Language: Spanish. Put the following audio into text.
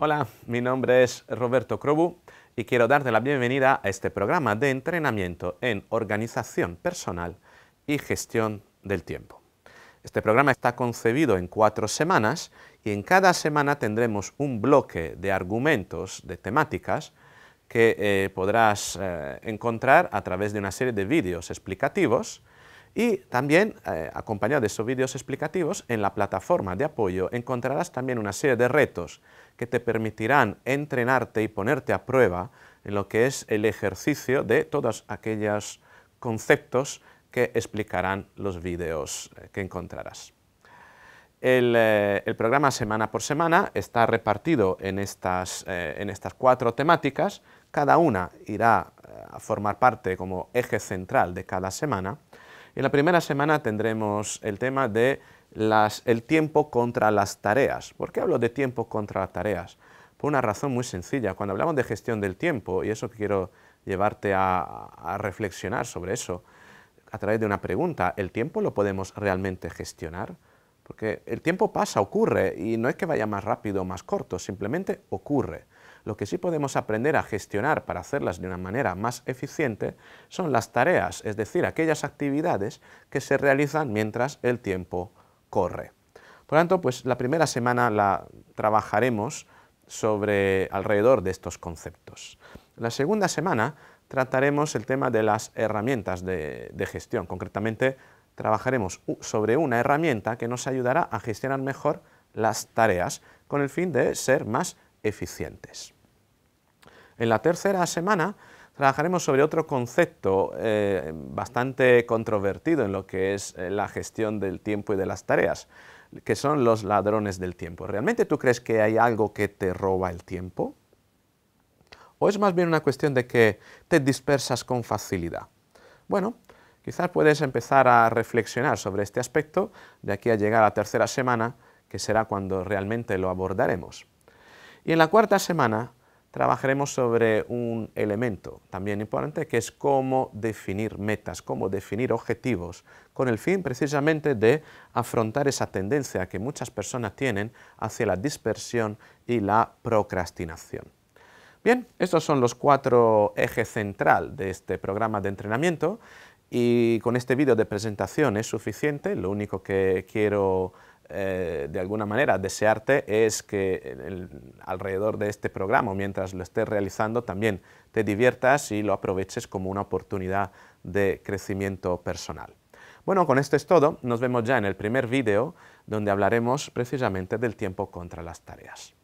Hola, mi nombre es Roberto Crobu y quiero darte la bienvenida a este programa de entrenamiento en organización personal y gestión del tiempo. Este programa está concebido en cuatro semanas y en cada semana tendremos un bloque de argumentos, de temáticas, que eh, podrás eh, encontrar a través de una serie de vídeos explicativos y también, eh, acompañado de esos vídeos explicativos, en la plataforma de apoyo encontrarás también una serie de retos que te permitirán entrenarte y ponerte a prueba en lo que es el ejercicio de todos aquellos conceptos que explicarán los vídeos eh, que encontrarás. Eh, el, programa semana por semana está repartido en estas cuatro temáticas, cada una irá a formar parte como eje central de cada semana, en la primera semana tendremos el tema de el tiempo contra las tareas. ¿Por qué hablo de tiempo contra las tareas? Por una razón muy sencilla. Cuando hablamos de gestión del tiempo, y eso quiero llevarte a, a reflexionar sobre eso, a través de una pregunta, ¿el tiempo lo podemos realmente gestionar? Porque el tiempo pasa, ocurre, y no es que vaya más rápido o más corto, simplemente ocurre. Lo que sí podemos aprender a gestionar para hacerlas de una manera más eficiente son las tareas, es decir, aquellas actividades que se realizan mientras el tiempo corre. Por lo tanto, pues la primera semana la trabajaremos sobre alrededor de estos conceptos. La segunda semana trataremos el tema de las herramientas de, gestión, concretamente trabajaremos sobre una herramienta que nos ayudará a gestionar mejor las tareas con el fin de ser más eficientes. En la tercera semana trabajaremos sobre otro concepto eh, bastante controvertido en lo que es eh, la gestión del tiempo y de las tareas, que son los ladrones del tiempo. ¿Realmente tú crees que hay algo que te roba el tiempo? ¿O es más bien una cuestión de que te dispersas con facilidad? Bueno, quizás puedes empezar a reflexionar sobre este aspecto de aquí a llegar a la tercera semana, que será cuando realmente lo abordaremos. Y en la cuarta semana trabajaremos sobre un elemento también importante que es cómo definir metas, cómo definir objetivos, con el fin precisamente de afrontar esa tendencia que muchas personas tienen hacia la dispersión y la procrastinación. Bien, estos son los cuatro ejes central de este programa de entrenamiento y con este vídeo de presentación es suficiente, lo único que quiero eh, de alguna manera desearte es que alrededor de este programa, mientras lo estés realizando, también te diviertas y lo aproveches como una oportunidad de crecimiento personal. Bueno, con esto es todo. Nos vemos ya en el primer vídeo donde hablaremos precisamente del tiempo contra las tareas.